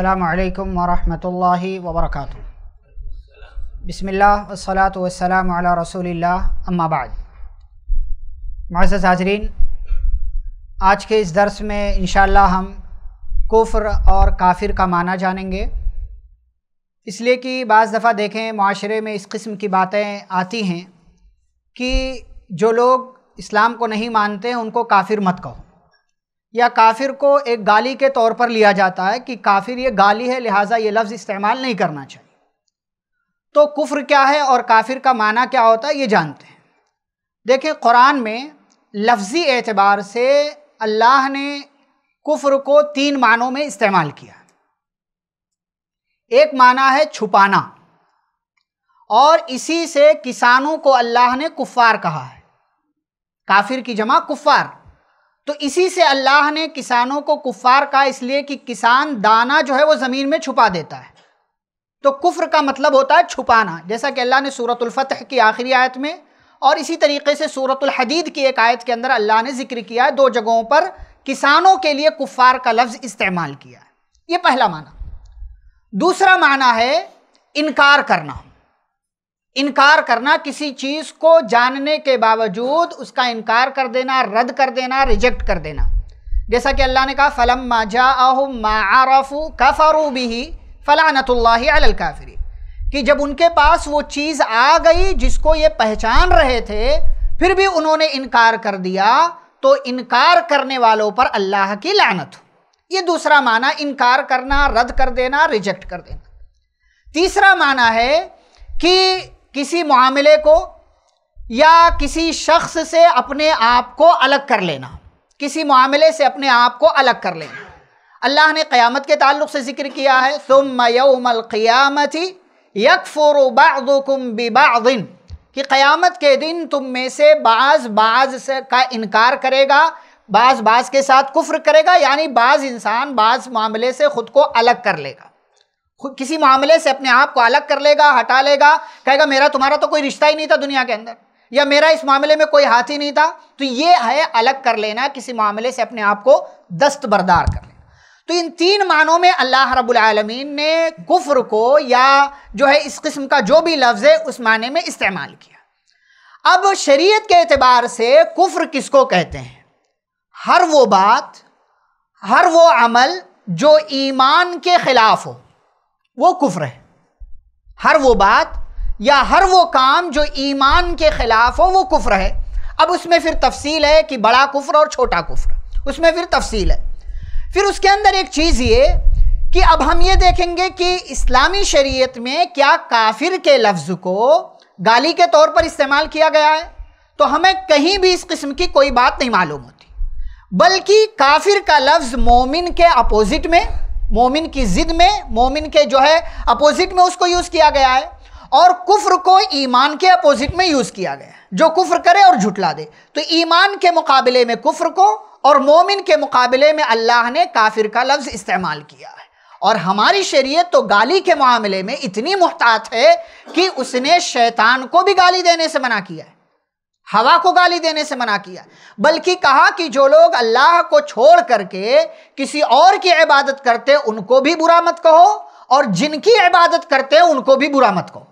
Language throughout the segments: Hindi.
अल्लाम वरहमल वबरक बसमिल्लात वसलाम रसूल अम्माबाद माज़ हाजरीन आज के इस दर्स में इन हम कुफ्र और काफिर का माना जानेंगे इसलिए कि बज़ दफ़ा देखें माशरे में इस किस्म की बातें आती हैं कि जो लोग इस्लाम को नहीं मानते उनको काफिर मत कहो या काफिर को एक गाली के तौर पर लिया जाता है कि काफिर ये गाली है लिहाजा ये लफ्ज़ इस्तेमाल नहीं करना चाहिए तो कुफ्र क्या है और काफिर का माना क्या होता है ये जानते हैं देखिए कुरान में लफ्ज़ी एतबार से अल्लाह ने कुफ्र को तीन मानों में इस्तेमाल किया एक माना है छुपाना और इसी से किसानों को अल्लाह ने कुफ़ार कहा है काफिर की जमा कुफ़ार तो इसी से अल्लाह ने किसानों को कुफ़ार कहा इसलिए कि किसान दाना जो है वो ज़मीन में छुपा देता है तो कुफ्र का मतलब होता है छुपाना जैसा कि अल्लाह ने सूरतुल्फ़तह की आखिरी आयत में और इसी तरीके से सूरतुल्हदीद की एक आयत के अंदर अल्लाह ने जिक्र किया है दो जगहों पर किसानों के लिए कुफ़ार का लफ्ज़ इस्तेमाल किया है ये पहला माना दूसरा माना है इनकार करना इनकार करना किसी चीज को जानने के बावजूद उसका इनकार कर देना रद्द कर देना रिजेक्ट कर देना जैसा कि अल्लाह ने कहा फलम माजा मारफू कफरू भी फ़लानतल्लाकाफरी कि जब उनके पास वो चीज़ आ गई जिसको ये पहचान रहे थे फिर भी उन्होंने इनकार कर दिया तो इनकार करने वालों पर अल्लाह की लानत हो ये दूसरा माना इनकार करना रद्द कर देना रिजेक्ट कर देना तीसरा माना है कि किसी मामले को या किसी शख्स से अपने आप को अलग कर लेना किसी मामले से अपने आप को अलग कर लेना अल्लाह ने क़यामत के ताल्लुक से ज़िक्र किया है सुम यौमलक़ियामती यकफ़ुर बादुकुम बिबादिन कि क़यामत के दिन तुम में से बाज़ बाज़ से का इनकार करेगा बाज़ बाज़ के साथ कुफ्र करेगा यानी बाज़ इंसान बाज़ मामले से ख़ुद को अलग कर लेगा किसी मामले से अपने आप को अलग कर लेगा हटा लेगा कहेगा मेरा तुम्हारा तो कोई रिश्ता ही नहीं था दुनिया के अंदर या मेरा इस मामले में कोई हाथ ही नहीं था तो ये है अलग कर लेना किसी मामले से अपने आप को दस्तबरदार कर लेना तो इन तीन मानों में अल्लाह रबालमीन ने कुफ्र को या जो है इस किस्म का जो भी लफ्ज़ है उस माने में इस्तेमाल किया अब शरीयत के अतबार से कुफ्र किसको कहते हैं हर वो बात हर वो अमल जो ईमान के ख़िलाफ़ हो वो कुफ्र है हर वो बात या हर वो काम जो ईमान के खिलाफ हो वो कुफ्र है अब उसमें फिर तफसील है कि बड़ा कुफ्र और छोटा कुफ्र उसमें फिर तफसील है फिर उसके अंदर एक चीज़ ये कि अब हम ये देखेंगे कि इस्लामी शरीयत में क्या काफिर के लफ्ज़ को गाली के तौर पर इस्तेमाल किया गया है तो हमें कहीं भी इस किस्म की कोई बात नहीं मालूम होती बल्कि काफिर का लफ्ज़ मोमिन के अपोज़िट में मोमिन की जिद में मोमिन के जो है अपोजिट में उसको यूज़ किया गया है और कुफ्र को ईमान के अपोजिट में यूज़ किया गया है जो कुफ्र करे और झुटला दे तो ईमान के मुकाबले में कुफ्र को और मोमिन के मुकाबले में अल्लाह ने काफिर का लफ्ज़ इस्तेमाल किया है और हमारी शरीयत तो गाली के मामले में इतनी मुहतात है कि उसने शैतान को भी गाली देने से मना किया है हवा को गाली देने से मना किया बल्कि कहा कि जो लोग अल्लाह को छोड़ करके किसी और की इबादत करते उनको भी बुरा मत कहो और जिनकी इबादत करते उनको भी बुरा मत कहो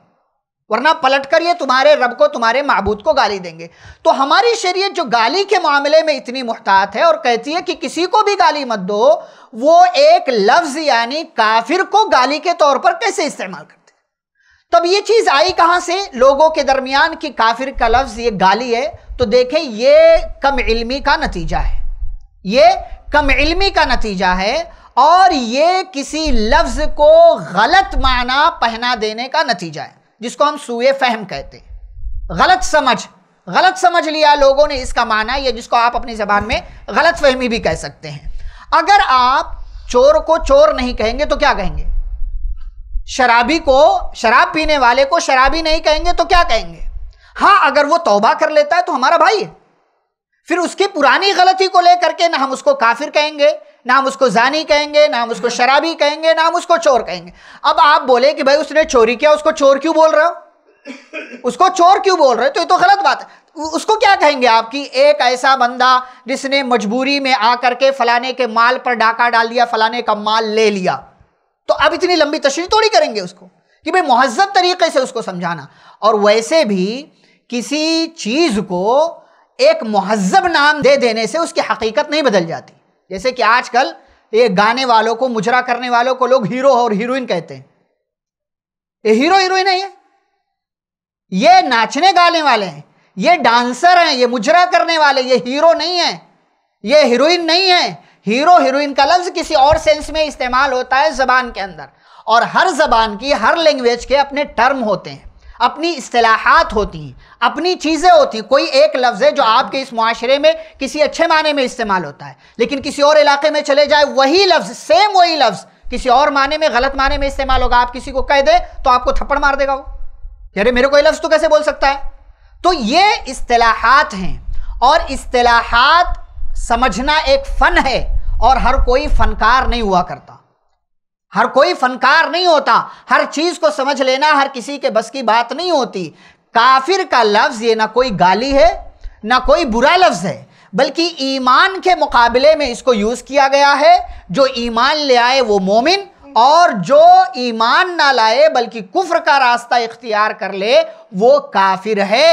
वरना पलट कर ये तुम्हारे रब को तुम्हारे महबूद को गाली देंगे तो हमारी शरीयत जो गाली के मामले में इतनी मुहतात है और कहती है कि किसी को भी गाली मत दो वो एक लफ्ज़ यानी काफिर को गाली के तौर पर कैसे इस्तेमाल करते तब ये चीज आई कहां से लोगों के दरमियान कि काफिर का लफ्ज ये गाली है तो देखें ये कम इल्मी का नतीजा है ये कम इल्मी का नतीजा है और ये किसी लफ्ज को गलत माना पहना देने का नतीजा है जिसको हम सूए फहम कहते हैं गलत समझ गलत समझ लिया लोगों ने इसका माना यह जिसको आप अपनी जबान में गलत फहमी भी कह सकते हैं अगर आप चोर को चोर नहीं कहेंगे तो क्या कहेंगे शराबी को शराब पीने वाले को शराबी नहीं कहेंगे तो क्या कहेंगे हाँ अगर वो तौबा कर लेता है तो हमारा भाई है फिर उसकी पुरानी गलती को लेकर के ना हम उसको काफिर कहेंगे ना हम उसको जानी कहेंगे ना हम उसको शराबी कहेंगे ना हम उसको चोर कहेंगे अब आप बोले कि भाई उसने चोरी किया उसको चोर क्यों बोल रहे हो उसको चोर क्यों बोल रहे हो तो ये तो गलत बात है उसको क्या कहेंगे आपकी एक ऐसा बंदा जिसने मजबूरी में आकर के फलाने के माल पर डाका डाल दिया फलाने का माल ले लिया तो अब इतनी लंबी तशरी थोड़ी करेंगे उसको कि भाई महजब तरीके से उसको समझाना और वैसे भी किसी चीज़ को एक महजब नाम दे देने से उसकी हकीकत नहीं बदल जाती जैसे कि आजकल ये गाने वालों को मुजरा करने वालों को लोग हीरो और हीरोइन कहते हैं ये हीरो हीरोइन है ये ये नाचने गाने वाले हैं ये डांसर हैं ये मुजरा करने वाले ये हीरो नहीं है ये हीरोइन नहीं है हीरो हीरोइन का लफ्ज किसी और सेंस में इस्तेमाल होता है जबान के अंदर और हर जबान की हर लैंग्वेज के अपने टर्म होते हैं अपनी असलाहत होती हैं अपनी चीज़ें होती हैं कोई एक लफ्ज़ है जो आपके इस माशरे में किसी अच्छे माने में इस्तेमाल होता है लेकिन किसी और इलाके में चले जाए वही लफ्ज़ सेम वही लफ्ज़ किसी और माने में गलत माने में इस्तेमाल होगा आप किसी को कह दे तो आपको थप्पड़ मार देगा वो अरे मेरे को ये लफ्ज़ तो कैसे बोल सकता है तो ये असलाहत हैं और असलाहत समझना एक फन है और हर कोई फनकार नहीं हुआ करता हर कोई फनकार नहीं होता हर चीज को समझ लेना हर किसी के बस की बात नहीं होती काफिर का लफ्ज ये ना कोई गाली है ना कोई बुरा लफ्ज है बल्कि ईमान के मुकाबले में इसको यूज किया गया है जो ईमान ले आए वो मोमिन और जो ईमान ना लाए बल्कि कुफ्र का रास्ता इख्तियार कर ले वो काफिर है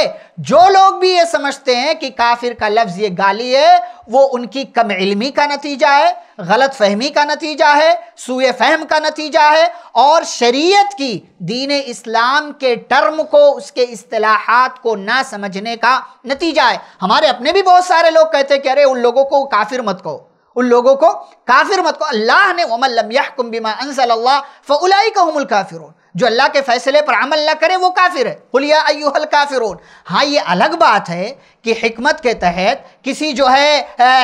जो लोग भी ये समझते हैं कि काफिर का लफ्ज़ ये गाली है वो उनकी कम इलमी का नतीजा है गलत फहमी का नतीजा है सूए फहम का नतीजा है और शरीयत की दीन इस्लाम के टर्म को उसके असलाहत को ना समझने का नतीजा है हमारे अपने भी बहुत सारे लोग कहते हैं कि अरे उन लोगों को काफिर मत कहो उन लोगों को काफिर मत को अल्लाह ने वमल्लम यहकुम बिमा अनसल्ला फ़लाई जो अल्लाह के फ़ैसले पर अमल ना करे वो काफिर है कुलिया अयुहल काफिर हाँ ये अलग बात है कि हमत के तहत किसी जो है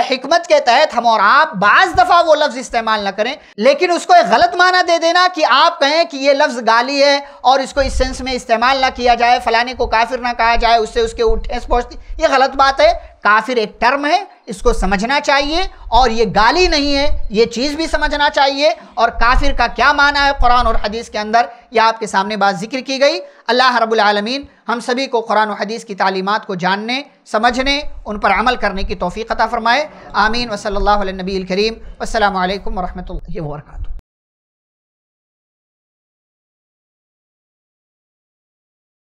हमत के तहत हम और आप बाज़ दफ़ा वो लफ्ज़ इस्तेमाल ना करें लेकिन उसको एक गलत माना दे देना कि आप कहें कि ये लफ्ज़ गाली है और इसको इस सेंस में इस्तेमाल ना किया जाए फ़लाने को काफिर ना कहा जाए उससे उसके उठेस पहुँचती ये गलत बात है काफिर एक टर्म है इसको समझना चाहिए और ये गाली नहीं है ये चीज़ भी समझना चाहिए और काफिर का क्या माना है कुरान और हदीस के अंदर यह आपके सामने बात जिक्र की गई अल्लाह रब्बुल आलमीन हम सभी को कुरान और हदीस की तालीमत को जानने समझने उन पर अमल करने की तोफ़ी अता फ़रमाए आमीन वसल नबी करीम असल वरहमल वर्का